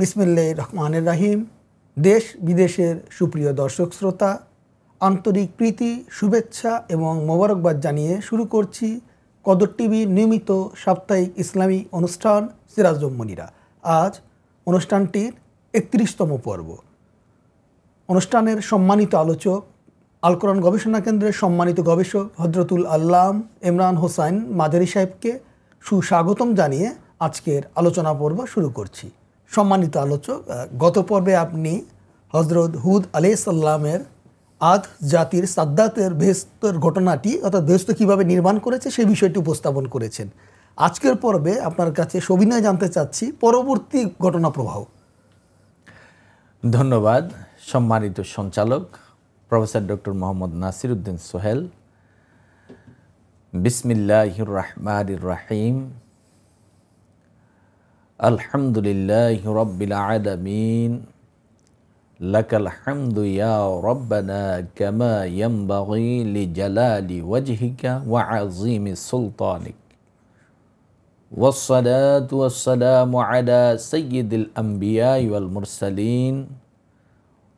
বিসমিল্লা রহমানের রাহিম দেশ বিদেশের সুপ্রিয় দর্শক শ্রোতা আন্তরিক প্রীতি শুভেচ্ছা এবং মোবারকবাদ জানিয়ে শুরু করছি কদর টিভি নিয়মিত সাপ্তাহিক ইসলামী অনুষ্ঠান সিরাজমনিরা আজ অনুষ্ঠানটির একত্রিশতম পর্ব অনুষ্ঠানের সম্মানিত আলোচক আলকরণ গবেষণা কেন্দ্রের সম্মানিত গবেষক হজরতুল আল্লাম ইমরান হোসাইন মাদারি সাহেবকে সুস্বাগতম জানিয়ে আজকের আলোচনা পর্ব শুরু করছি সম্মানিত আলোচক গত পর্বে আপনি হজরত হুদ আলি সাল্লামের আদ জাতির সাদ্দাতের ভেস্তর ঘটনাটি অর্থাৎ ভেস্ত কীভাবে নির্মাণ করেছে সেই বিষয়টি উপস্থাপন করেছেন আজকের পর্বে আপনার কাছে সবিনয় জানতে চাচ্ছি পরবর্তী ঘটনা প্রবাহ ধন্যবাদ সম্মানিত সঞ্চালক প্রফেসর ডক্টর মোহাম্মদ নাসির উদ্দিন সোহেল বিসমিল্লাহ রহমান রাহিম الحمد لله رب العالمين لك الحمد يا ربنا كما ينبغي لجلال وجهك وعظيم سلطانك والصلاة والسلام على سيد الأنبياء والمرسلين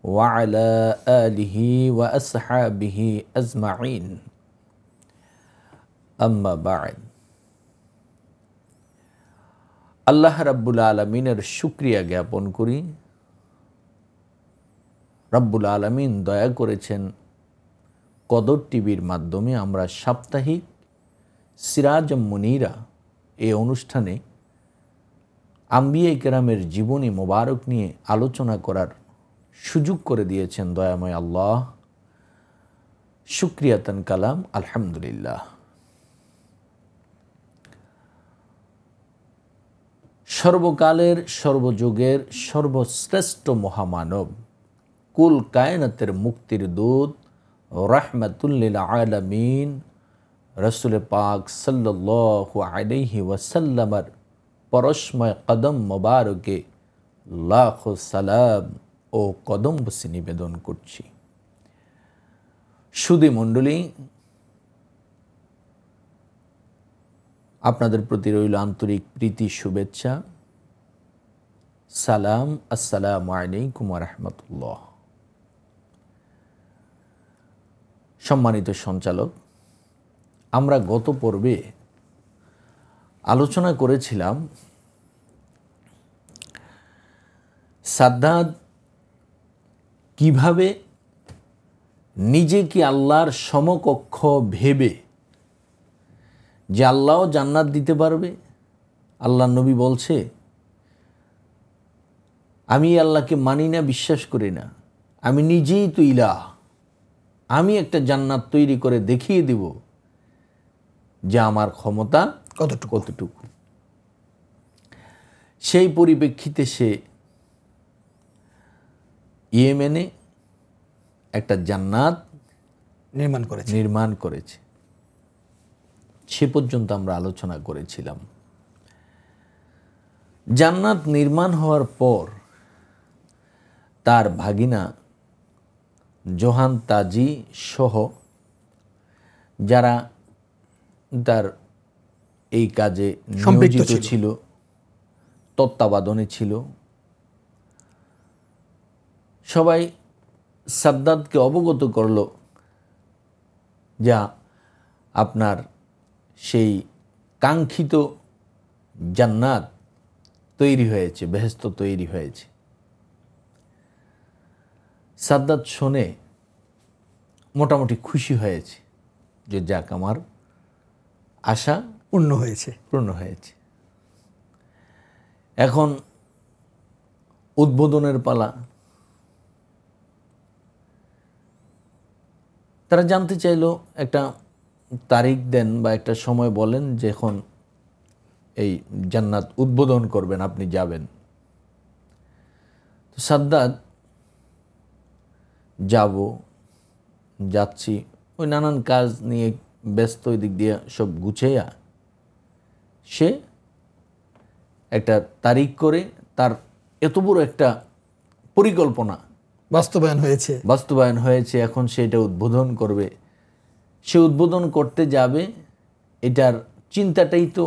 وعلى آله وأصحابه أجمعين أما بعد আল্লাহ রাব্বুল আলমিনের শুক্রিয়া জ্ঞাপন করি রাব্বুল আলমিন দয়া করেছেন কদর টিভির মাধ্যমে আমরা সাপ্তাহিক সিরাজ মনিরা এই অনুষ্ঠানে আম্বিয়া কেরামের জীবনী মোবারক নিয়ে আলোচনা করার সুযোগ করে দিয়েছেন দয়াময় আল্লাহ শুক্রিয়াতন কালাম আলহামদুলিল্লাহ সর্বকালের সর্বযুগের সর্বশ্রেষ্ঠ মহামানব কুল কায়নাতের মুক্তির দূত রাহমাতুল্লিল আলামিন রসুল পাক সাল্লাহ আলহি ওয়াসাল্লামার পরশময় কদম মোবারকে লাখ সালাম ও কদম্বসি নিবেদন করছি সুদী মণ্ডলী আপনাদের প্রতি রইল আন্তরিক প্রীতি শুভেচ্ছা সালাম আসসালাম আলাইকুম রহমতুল্লাহ সম্মানিত সঞ্চালক আমরা গত পর্বে আলোচনা করেছিলাম সাদ্দাদ কিভাবে নিজেকে আল্লাহর সমকক্ষ ভেবে যে আল্লাহও জান্নাত দিতে পারবে আল্লাহ নবী বলছে আমি আল্লাহকে মানি না বিশ্বাস করি না আমি নিজেই তো ইলাহ আমি একটা জান্নাত তৈরি করে দেখিয়ে দেব যে আমার ক্ষমতা কতটুকু কতটুকু সেই পরিপ্রেক্ষিতে সে ইয়েমেনে একটা জান্নাত নির্মাণ করেছে নির্মাণ করেছে সে পর্যন্ত আমরা আলোচনা করেছিলাম জান্নাত নির্মাণ হওয়ার পর তার ভাগিনা জোহান তাজি সহ যারা তার এই কাজে সম্পৃক্ত ছিল তত্ত্বাবধানে ছিল সবাই সাদ্দাদকে অবগত করল যা আপনার সেই কাঙ্ক্ষিত জান্নাত তৈরি হয়েছে বেহেস্ত তৈরি হয়েছে সাদ্দাত শোনে মোটামুটি খুশি হয়েছে যে যাক আমার আশা পূর্ণ হয়েছে পূর্ণ হয়েছে এখন উদ্বোধনের পালা তারা জানতে চাইল একটা তারিখ দেন বা একটা সময় বলেন যখন এই জান্নাত উদ্বোধন করবেন আপনি যাবেন তো সাদ্দাত যাব যাচ্ছি ওই নানান কাজ নিয়ে ব্যস্ত ওই দিক দিয়ে সব গুছেয়া সে একটা তারিখ করে তার এত বড় একটা পরিকল্পনা বাস্তবায়ন হয়েছে বাস্তবায়ন হয়েছে এখন সে এটা উদ্বোধন করবে সে উদ্বোধন করতে যাবে এটার চিন্তাটাই তো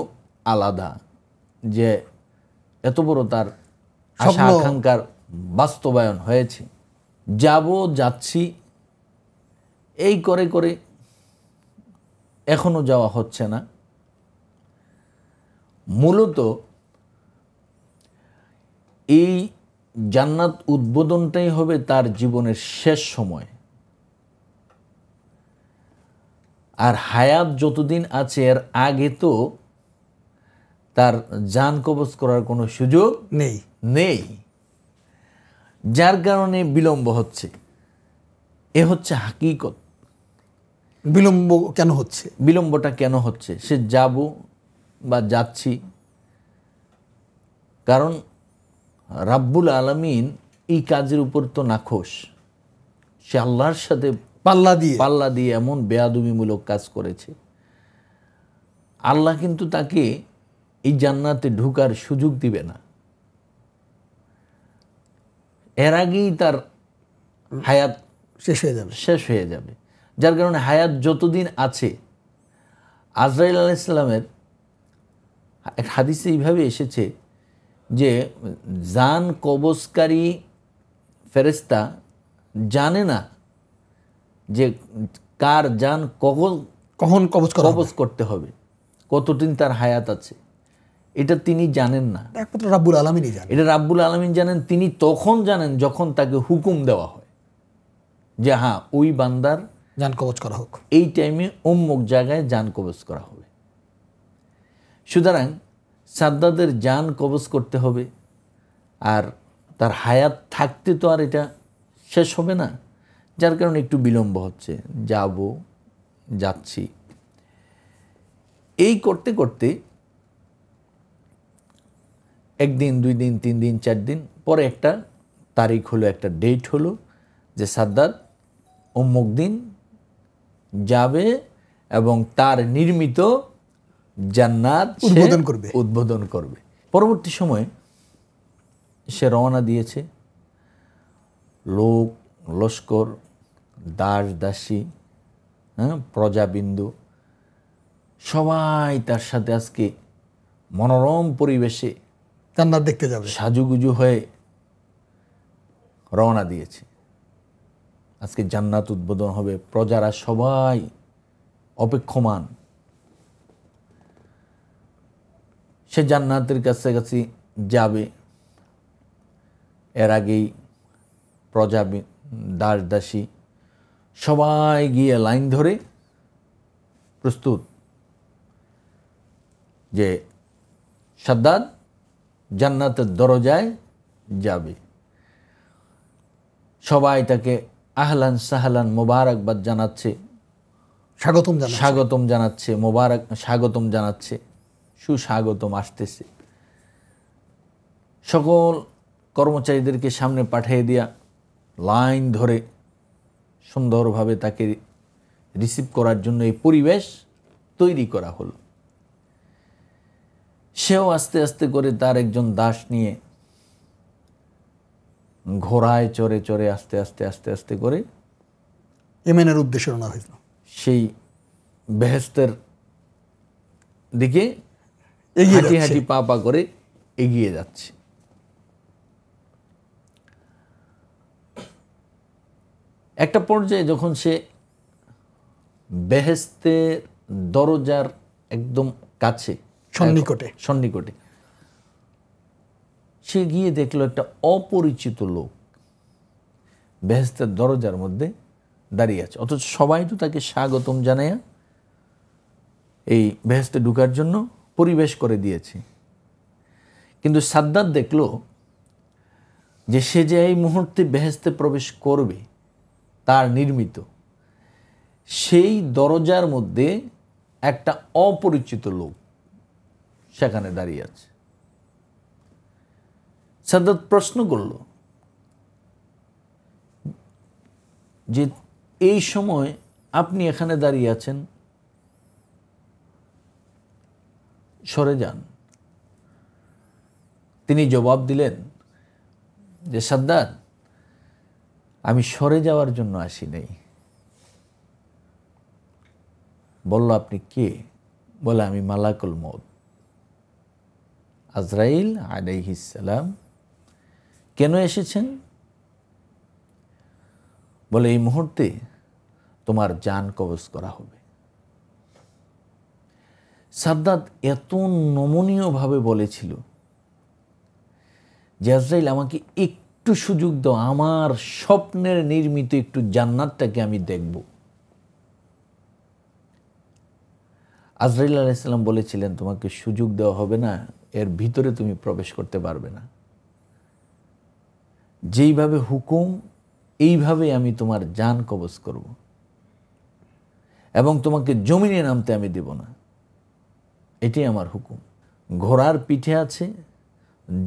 আলাদা যে এত বড় তার আশা আকাঙ্ক্ষার বাস্তবায়ন হয়েছে যাব যাচ্ছি এই করে করে এখনো যাওয়া হচ্ছে না মূলত এই জান্নাত উদ্বোধনটাই হবে তার জীবনের শেষ সময় আর হায়াত যতদিন আছে এর আগে তো তার যান কবজ করার কোনো সুযোগ নেই নেই যার কারণে বিলম্ব হচ্ছে এ হচ্ছে হাকিকত বিলম্ব কেন হচ্ছে বিলম্বটা কেন হচ্ছে সে যাব বা যাচ্ছি কারণ রাব্বুল আলমিন এই কাজের উপর তো নাখোশ সে আল্লাহর সাথে পাল্লা দিয়ে পাল্লা দিয়ে এমন বেয়াদুমিমূলক কাজ করেছে আল্লাহ কিন্তু তাকে এই জান্নাতে ঢুকার সুযোগ দিবে না এর আগেই তার হায়াত শেষ হয়ে যাবে শেষ হয়ে যাবে যার কারণে হায়াত যতদিন আছে আজরাইল আলাইসাল্লামের এক হাদিসে এইভাবে এসেছে যে জান কবচকারী ফেরেস্তা জানে না যে কার যান কখন কখন কবজ কবজ করতে হবে কতদিন তার হায়াত আছে এটা তিনি জানেন না একমাত্র রাব্বুল আলমিনই জানেন এটা রাব্বুল আলমিন জানেন তিনি তখন জানেন যখন তাকে হুকুম দেওয়া হয় যে হ্যাঁ ওই বান্দার যান কবজ করা হোক এই টাইমে অমুক জায়গায় যান কবজ করা হবে সুতরাং সাদ্দাদের যান কবজ করতে হবে আর তার হায়াত থাকতে তো আর এটা শেষ হবে না যার কারণে একটু বিলম্ব হচ্ছে যাব যাচ্ছি এই করতে করতে একদিন দুই দিন তিন দিন চার দিন পরে একটা তারিখ হলো একটা ডেট হলো যে সাদ্দার অমুক দিন যাবে এবং তার নির্মিত জান্নাত উদ্বোধন করবে উদ্বোধন করবে পরবর্তী সময়ে সে রওনা দিয়েছে লোক লস্কর দাস দাসী হ্যাঁ প্রজাবিন্দু সবাই তার সাথে আজকে মনোরম পরিবেশে জান্নাত দেখতে যাবে সাজুগুজু হয়ে রওনা দিয়েছে আজকে জান্নাত উদ্বোধন হবে প্রজারা সবাই অপেক্ষমান সে জান্নাতের কাছাকাছি যাবে এর আগেই প্রজাবিন দাস দাসী সবাই গিয়ে লাইন ধরে প্রস্তুত যে সাদ্দাদ জান্নাতের দরজায় যাবে সবাই তাকে আহলান সাহলান মোবারকবাদ জানাচ্ছে স্বাগতম স্বাগতম জানাচ্ছে মোবারক স্বাগতম জানাচ্ছে সুস্বাগতম আসতেছে সকল কর্মচারীদেরকে সামনে পাঠিয়ে দিয়া লাইন ধরে সুন্দরভাবে তাকে রিসিভ করার জন্য এই পরিবেশ তৈরি করা হলো সেও আস্তে আস্তে করে তার একজন দাস নিয়ে ঘোড়ায় চড়ে চড়ে আস্তে আস্তে আস্তে আস্তে করে এমেনের উদ্দেশ্য রানা হয়েছিল সেই বেহেস্তের দিকে হাঁটি হাঁটি পা পা করে এগিয়ে যাচ্ছে একটা পর্যায়ে যখন সে বেহেস্তের দরজার একদম কাছে সন্নিকটে সন্নিকটে সে গিয়ে দেখলো একটা অপরিচিত লোক বেহেস্তের দরজার মধ্যে দাঁড়িয়ে আছে অথচ সবাই তো তাকে স্বাগতম জানায় এই বেহেস্তে ঢুকার জন্য পরিবেশ করে দিয়েছে কিন্তু সাদ্দার দেখলো যে সে যে এই মুহূর্তে বেহেস্তে প্রবেশ করবে তার নির্মিত সেই দরজার মধ্যে একটা অপরিচিত লোক সেখানে দাঁড়িয়ে আছে সাদ্দাত প্রশ্ন করল যে এই সময় আপনি এখানে দাঁড়িয়ে আছেন সরে যান তিনি জবাব দিলেন যে সাদ্দাত আমি সরে যাওয়ার জন্য আসি নাই বলল আপনি কে বলে আমি মালাকুল মত আজরাইল আলাইহিসালাম কেন এসেছেন বলে এই মুহূর্তে তোমার যান কবজ করা হবে সাদ্দাত এত নমনীয়ভাবে বলেছিল যে আজরাইল আমাকে এক একটু সুযোগ দাও আমার স্বপ্নের নির্মিত একটু জান্নাতটাকে আমি দেখব আজরাইল আলাইসাল্লাম বলেছিলেন তোমাকে সুযোগ দেওয়া হবে না এর ভিতরে তুমি প্রবেশ করতে পারবে না যেইভাবে হুকুম এইভাবে আমি তোমার যান কবজ করব এবং তোমাকে জমিনে নামতে আমি দেব না এটাই আমার হুকুম ঘোড়ার পিঠে আছে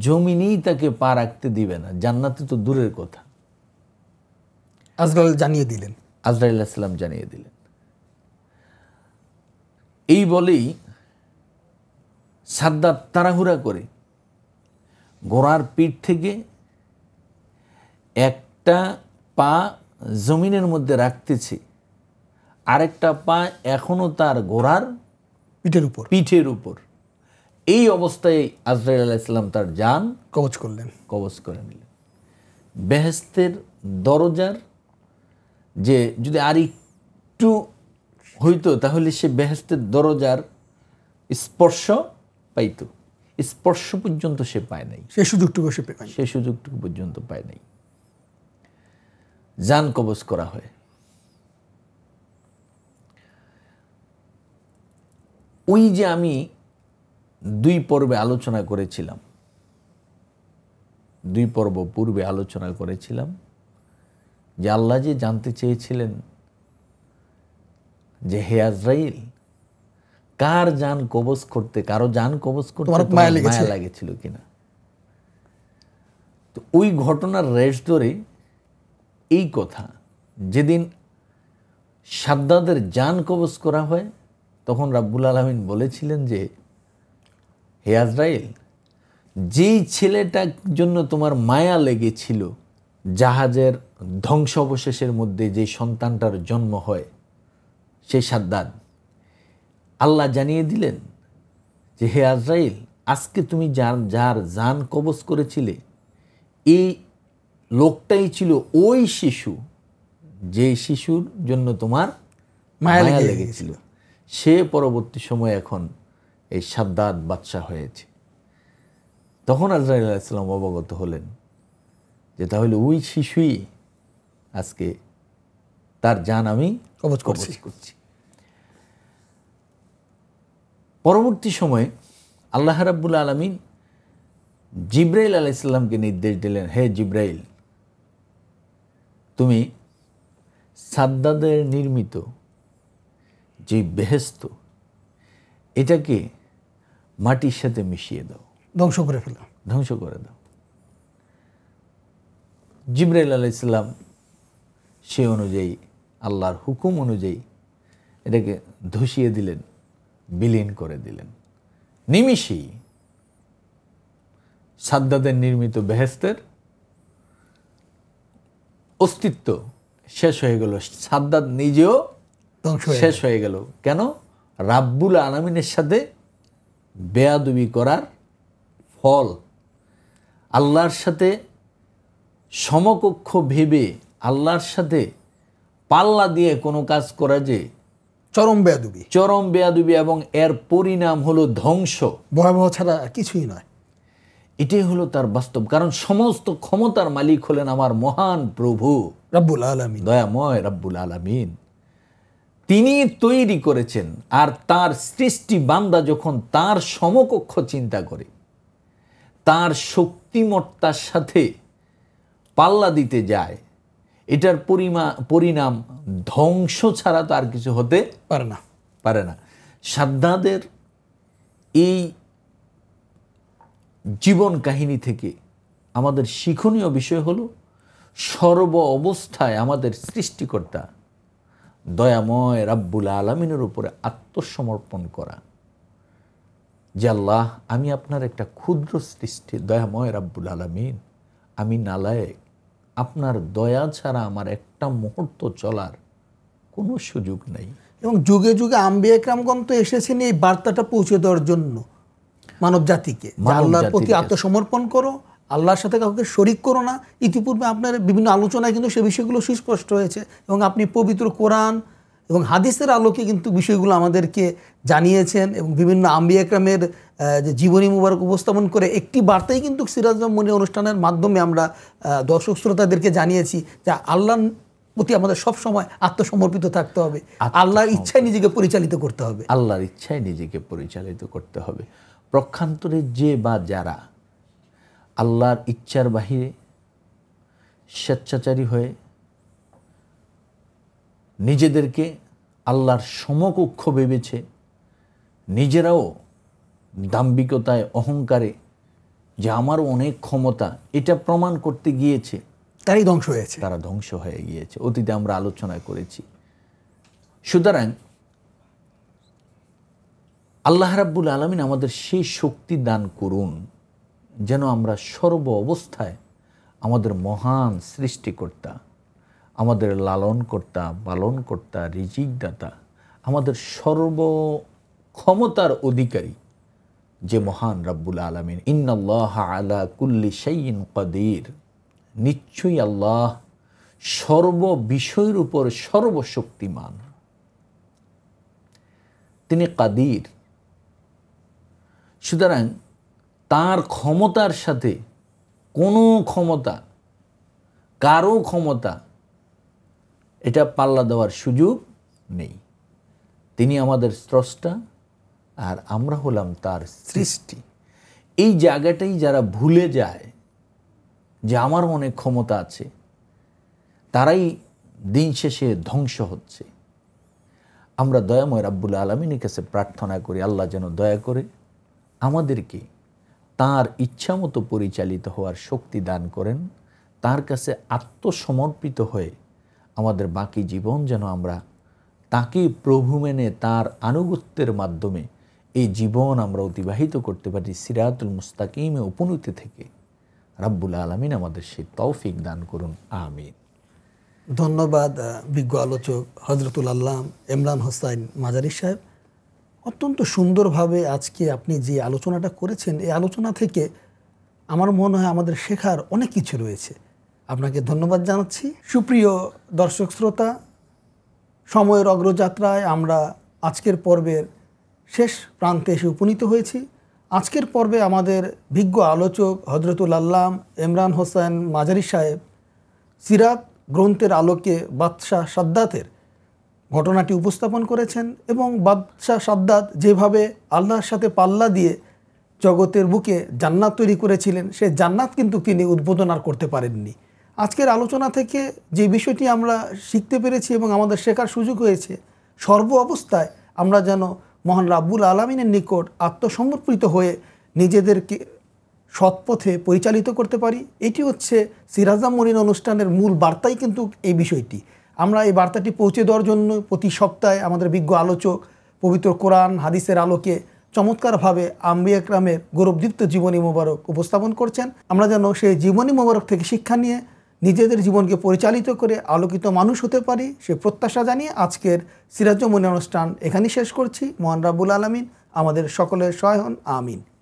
জমিনেই তাকে পা রাখতে দিবে না জান্নাতে তো দূরের কথা আজরাইল জানিয়ে দিলেন আজরাইসালাম জানিয়ে দিলেন এই বলেই সাদ্দার তাড়াহুড়া করে গোড়ার পিঠ থেকে একটা পা জমিনের মধ্যে রাখতেছে আরেকটা পা এখনও তার গোড়ার পিঠের উপর পিঠের উপর এই অবস্থায় আজরাইল ইসলাম তার যান কবচ করলেন কবচ করে নিলেন বেহেস্তের দরজার যে যদি আর একটু হইতো তাহলে সে বেহেস্তের দরজার স্পর্শ পাইত স্পর্শ পর্যন্ত সে পায় নাই সে সুযোগটুকু সে পায় সে সুযোগটুকু পর্যন্ত পায় নাই যান কবচ করা হয় ওই যে আমি দুই পর্বে আলোচনা করেছিলাম দুই পর্ব পূর্বে আলোচনা করেছিলাম যে আল্লাহ যে জানতে চেয়েছিলেন যে হে আজরাইল কার যান কবজ করতে কারো যান কবজ করতে মায়া লাগেছিল কিনা তো ওই ঘটনার রেশ ধরে এই কথা যেদিন সাদ্দাদের যান কবজ করা হয় তখন রাব্বুল আলমিন বলেছিলেন যে হে আজরাইল যেই ছেলেটার জন্য তোমার মায়া লেগেছিল জাহাজের ধ্বংসাবশেষের মধ্যে যে সন্তানটার জন্ম হয় সেই সাদ্দাদ আল্লাহ জানিয়ে দিলেন যে হে আজরাইল আজকে তুমি যার যার যান কবজ করেছিলে এই লোকটাই ছিল ওই শিশু যে শিশুর জন্য তোমার মায়া লেগেছিল সে পরবর্তী সময় এখন এই সাদ্দাদ বাদশাহ হয়েছে তখন আজরাইল আলাইসাল্লাম অবগত হলেন যে তাহলে ওই শিশুই আজকে তার যান আমি কবচ করছি পরবর্তী সময়ে আল্লাহ রাব্বুল আলমিন জিব্রাইল আলাইসাল্লামকে নির্দেশ দিলেন হে জিব্রাইল তুমি সাদ্দাদের নির্মিত যে বেহেস্ত এটাকে মাটির সাথে মিশিয়ে দাও ধ্বংস করে ফেলো ধ্বংস করে দাও জিব্রাইল আলাইসাল্লাম সে অনুযায়ী আল্লাহর হুকুম অনুযায়ী এটাকে ধসিয়ে দিলেন বিলীন করে দিলেন নিমিষেই সাদ্দাদের নির্মিত বেহেস্তের অস্তিত্ব শেষ হয়ে গেল সাদ্দাদ নিজেও শেষ হয়ে গেল কেন রাব্বুল আলমিনের সাথে বেয়াদুবি করার ফল আল্লাহর সাথে সমকক্ষ ভেবে আল্লাহর সাথে পাল্লা দিয়ে কোনো কাজ করা যে চরম বেয়াদুবি চরম বেয়াদুবি এবং এর পরিণাম হলো ধ্বংস ভয়াবহ ছাড়া কিছুই নয় এটাই হলো তার বাস্তব কারণ সমস্ত ক্ষমতার মালিক হলেন আমার মহান প্রভু রাব্বুল আলমিন দয়াময় রাব্বুল আলমিন তিনি তৈরি করেছেন আর তার সৃষ্টি বান্দা যখন তার সমকক্ষ চিন্তা করে তার শক্তিমত্তার সাথে পাল্লা দিতে যায় এটার পরিমা পরিণাম ধ্বংস ছাড়া তো আর কিছু হতে পারে না পারে না সাদ্দাদের এই জীবন কাহিনী থেকে আমাদের শিক্ষণীয় বিষয় হলো সর্ব অবস্থায় আমাদের সৃষ্টিকর্তা দয়াময় রাব্বুল আলমিনের উপরে আত্মসমর্পণ করা যে আল্লাহ আমি আপনার একটা ক্ষুদ্র সৃষ্টি দয়াময় রাব্বুল আলমিন আমি নালায়েক আপনার দয়া ছাড়া আমার একটা মুহূর্ত চলার কোনো সুযোগ নেই এবং যুগে যুগে আম্বি আম্বিয়াকরামগণ তো এসেছেন এই বার্তাটা পৌঁছে দেওয়ার জন্য মানব জাতিকে আল্লাহর প্রতি আত্মসমর্পণ করো আল্লাহর সাথে কাউকে শরিক করো না ইতিপূর্বে আপনার বিভিন্ন আলোচনায় কিন্তু সে বিষয়গুলো সুস্পষ্ট হয়েছে এবং আপনি পবিত্র কোরআন এবং হাদিসের আলোকে কিন্তু বিষয়গুলো আমাদেরকে জানিয়েছেন এবং বিভিন্ন আম্বি একরামের যে জীবনী মুবারক উপস্থাপন করে একটি বার্তাই কিন্তু মনি অনুষ্ঠানের মাধ্যমে আমরা দর্শক শ্রোতাদেরকে জানিয়েছি যে আল্লাহ প্রতি আমাদের সব সময় আত্মসমর্পিত থাকতে হবে আল্লাহর ইচ্ছায় নিজেকে পরিচালিত করতে হবে আল্লাহর ইচ্ছায় নিজেকে পরিচালিত করতে হবে প্রক্ষান্তরে যে বা যারা আল্লাহর ইচ্ছার বাহিরে স্বেচ্ছাচারী হয়ে নিজেদেরকে আল্লাহর সমকক্ষ ভেবেছে নিজেরাও দাম্ভিকতায় অহংকারে যে আমারও অনেক ক্ষমতা এটা প্রমাণ করতে গিয়েছে তারাই ধ্বংস হয়েছে তারা ধ্বংস হয়ে গিয়েছে অতীতে আমরা আলোচনা করেছি সুতরাং আল্লাহ রাব্বুল আলমিন আমাদের সেই শক্তি দান করুন যেন আমরা সর্ব অবস্থায় আমাদের মহান সৃষ্টিকর্তা আমাদের লালনকর্তা পালনকর্তা রিজিকদাতা আমাদের সর্ব ক্ষমতার অধিকারী যে মহান রাব্বুল আলমিন ইন্নআল্লাহ আলা কুল্লি সাইন কাদির নিশ্চয়ই আল্লাহ সর্ব বিষয়ের উপর সর্বশক্তিমান তিনি কাদির সুতরাং তার ক্ষমতার সাথে কোনো ক্ষমতা কারো ক্ষমতা এটা পাল্লা দেওয়ার সুযোগ নেই তিনি আমাদের স্রষ্টা আর আমরা হলাম তার সৃষ্টি এই জায়গাটাই যারা ভুলে যায় যে আমার অনেক ক্ষমতা আছে তারাই দিন শেষে ধ্বংস হচ্ছে আমরা দয়াময় রাব্বুল আলমিনের কাছে প্রার্থনা করি আল্লাহ যেন দয়া করে আমাদেরকে তার ইচ্ছামতো পরিচালিত হওয়ার শক্তি দান করেন তার কাছে আত্মসমর্পিত হয়ে আমাদের বাকি জীবন যেন আমরা তাকে প্রভু মেনে তার আনুগত্যের মাধ্যমে এই জীবন আমরা অতিবাহিত করতে পারি সিরাতুল মুস্তাকিমে উপনীতি থেকে রাব্বুল আলমিন আমাদের সেই তৌফিক দান করুন আমিন ধন্যবাদ বিজ্ঞ আলোচক হজরতুল আল্লাম ইমরান হোসাইন মাজারি সাহেব অত্যন্ত সুন্দরভাবে আজকে আপনি যে আলোচনাটা করেছেন এই আলোচনা থেকে আমার মনে হয় আমাদের শেখার অনেক কিছু রয়েছে আপনাকে ধন্যবাদ জানাচ্ছি সুপ্রিয় দর্শক শ্রোতা সময়ের অগ্রযাত্রায় আমরা আজকের পর্বের শেষ প্রান্তে এসে উপনীত হয়েছি আজকের পর্বে আমাদের বিজ্ঞ আলোচক হজরতুল আল্লাম ইমরান হোসেন মাজারি সাহেব সিরাত গ্রন্থের আলোকে বাদশাহ সাদ্দাতের ঘটনাটি উপস্থাপন করেছেন এবং বাদশাহ সাদ্দাদ যেভাবে আল্লাহর সাথে পাল্লা দিয়ে জগতের বুকে জান্নাত তৈরি করেছিলেন সে জান্নাত কিন্তু তিনি উদ্বোধন আর করতে পারেননি আজকের আলোচনা থেকে যে বিষয়টি আমরা শিখতে পেরেছি এবং আমাদের শেখার সুযোগ হয়েছে সর্ব অবস্থায় আমরা যেন মহান রাব্বুল আলমিনের নিকট আত্মসমর্পিত হয়ে নিজেদেরকে সৎপথে পরিচালিত করতে পারি এটি হচ্ছে সিরাজাম মরিন অনুষ্ঠানের মূল বার্তাই কিন্তু এই বিষয়টি আমরা এই বার্তাটি পৌঁছে দেওয়ার জন্য প্রতি সপ্তাহে আমাদের বিজ্ঞ আলোচক পবিত্র কোরআন হাদিসের আলোকে চমৎকারভাবে আম্বি একরামের গৌরবদীপ্ত জীবনী মোবারক উপস্থাপন করছেন আমরা যেন সেই জীবনী মোবারক থেকে শিক্ষা নিয়ে নিজেদের জীবনকে পরিচালিত করে আলোকিত মানুষ হতে পারি সে প্রত্যাশা জানিয়ে আজকের সিরাজ্যমণি অনুষ্ঠান এখানেই শেষ করছি মোহান রাবুল আলমিন আমাদের সকলের সহায়ন আমিন